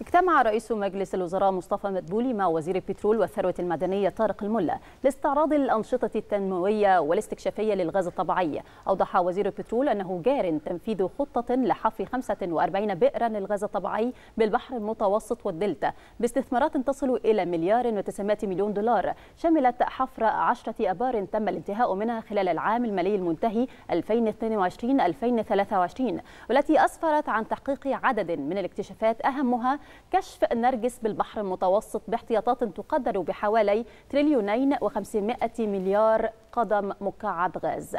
اجتمع رئيس مجلس الوزراء مصطفى مدبولي مع وزير البترول والثروة المدنية طارق الملا لاستعراض الأنشطة التنموية والاستكشافية للغاز الطبيعي أوضح وزير البترول أنه جار تنفيذ خطة لحفر 45 بئرا للغاز الطبيعي بالبحر المتوسط والدلتا باستثمارات تصل إلى مليار و900 مليون دولار شملت حفر 10 أبار تم الانتهاء منها خلال العام المالي المنتهي 2022-2023 والتي أسفرت عن تحقيق عدد من الاكتشافات أهمها كشف النرجس بالبحر المتوسط باحتياطات تقدر بحوالي تريليونين و500 مليار قدم مكعب غاز